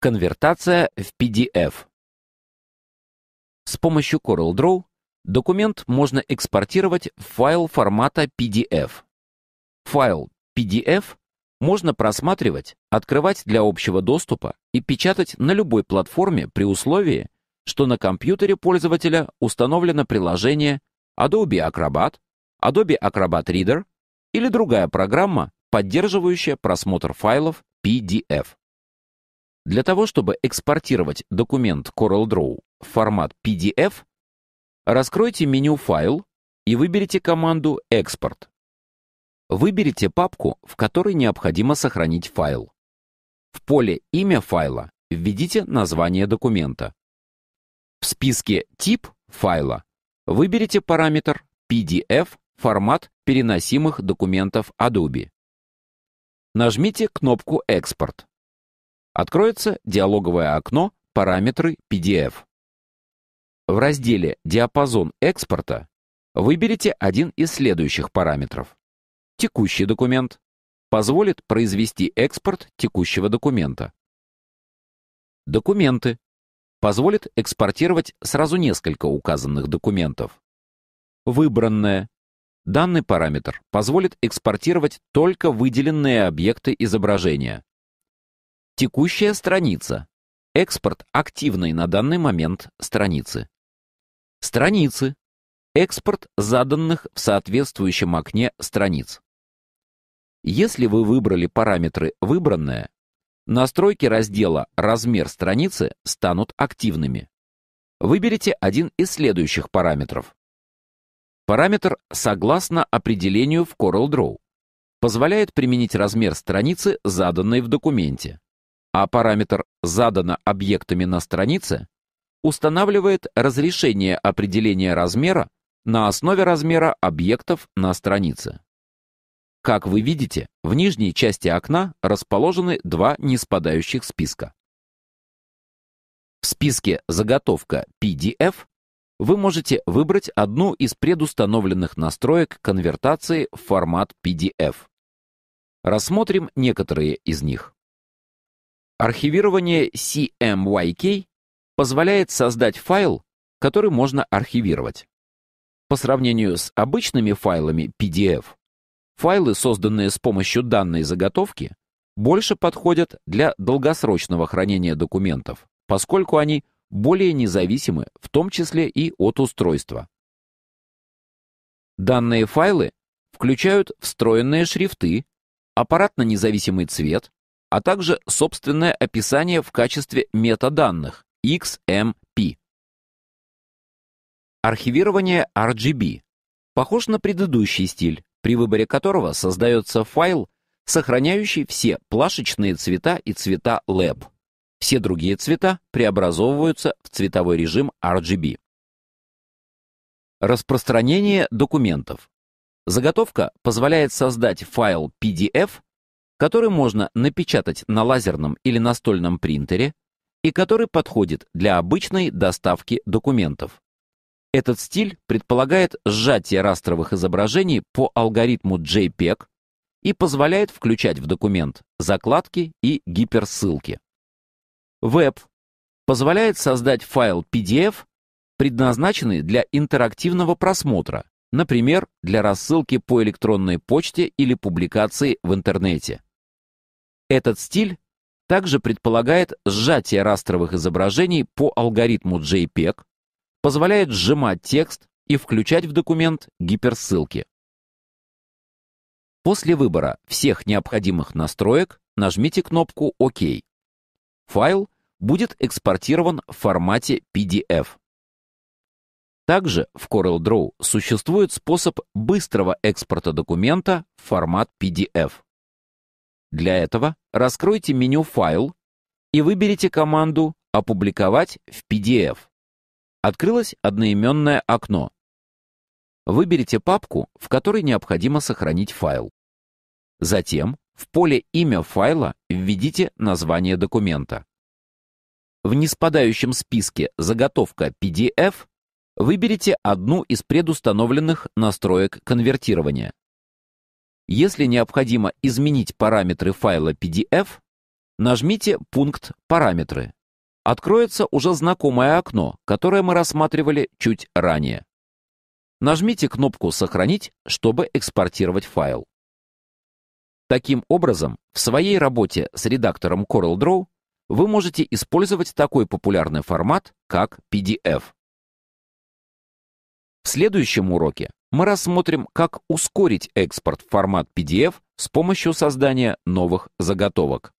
Конвертация в PDF. С помощью CorelDRAW документ можно экспортировать в файл формата PDF. Файл PDF можно просматривать, открывать для общего доступа и печатать на любой платформе при условии, что на компьютере пользователя установлено приложение Adobe Acrobat, Adobe Acrobat Reader или другая программа, поддерживающая просмотр файлов PDF. Для того, чтобы экспортировать документ CorelDRAW в формат PDF, раскройте меню «Файл» и выберите команду «Экспорт». Выберите папку, в которой необходимо сохранить файл. В поле «Имя файла» введите название документа. В списке «Тип» файла выберите параметр «PDF» формат переносимых документов Adobe. Нажмите кнопку «Экспорт». Откроется диалоговое окно «Параметры PDF». В разделе «Диапазон экспорта» выберите один из следующих параметров. Текущий документ позволит произвести экспорт текущего документа. Документы позволит экспортировать сразу несколько указанных документов. Выбранное. Данный параметр позволит экспортировать только выделенные объекты изображения. Текущая страница. Экспорт активной на данный момент страницы. Страницы. Экспорт заданных в соответствующем окне страниц. Если вы выбрали параметры «Выбранное», настройки раздела «Размер страницы» станут активными. Выберите один из следующих параметров. Параметр «Согласно определению в CorelDRAW» позволяет применить размер страницы, заданной в документе а параметр «задано объектами на странице» устанавливает разрешение определения размера на основе размера объектов на странице. Как вы видите, в нижней части окна расположены два неспадающих списка. В списке «Заготовка PDF» вы можете выбрать одну из предустановленных настроек конвертации в формат PDF. Рассмотрим некоторые из них. Архивирование CMYK позволяет создать файл, который можно архивировать. По сравнению с обычными файлами PDF, файлы, созданные с помощью данной заготовки, больше подходят для долгосрочного хранения документов, поскольку они более независимы, в том числе и от устройства. Данные файлы включают встроенные шрифты, аппаратно-независимый цвет, а также собственное описание в качестве метаданных XMP. Архивирование RGB похож на предыдущий стиль, при выборе которого создается файл, сохраняющий все плашечные цвета и цвета LAB. E все другие цвета преобразовываются в цветовой режим RGB. Распространение документов. Заготовка позволяет создать файл PDF который можно напечатать на лазерном или настольном принтере и который подходит для обычной доставки документов. Этот стиль предполагает сжатие растровых изображений по алгоритму JPEG и позволяет включать в документ закладки и гиперссылки. Web позволяет создать файл PDF, предназначенный для интерактивного просмотра, например, для рассылки по электронной почте или публикации в интернете. Этот стиль также предполагает сжатие растровых изображений по алгоритму JPEG, позволяет сжимать текст и включать в документ гиперссылки. После выбора всех необходимых настроек нажмите кнопку «Ок». Файл будет экспортирован в формате PDF. Также в CorelDRAW существует способ быстрого экспорта документа в формат PDF. Для этого раскройте меню «Файл» и выберите команду «Опубликовать в PDF». Открылось одноименное окно. Выберите папку, в которой необходимо сохранить файл. Затем в поле «Имя файла» введите название документа. В неспадающем списке «Заготовка PDF» выберите одну из предустановленных настроек конвертирования. Если необходимо изменить параметры файла PDF, нажмите пункт «Параметры». Откроется уже знакомое окно, которое мы рассматривали чуть ранее. Нажмите кнопку «Сохранить», чтобы экспортировать файл. Таким образом, в своей работе с редактором CorelDRAW вы можете использовать такой популярный формат, как PDF. В следующем уроке мы рассмотрим, как ускорить экспорт в формат PDF с помощью создания новых заготовок.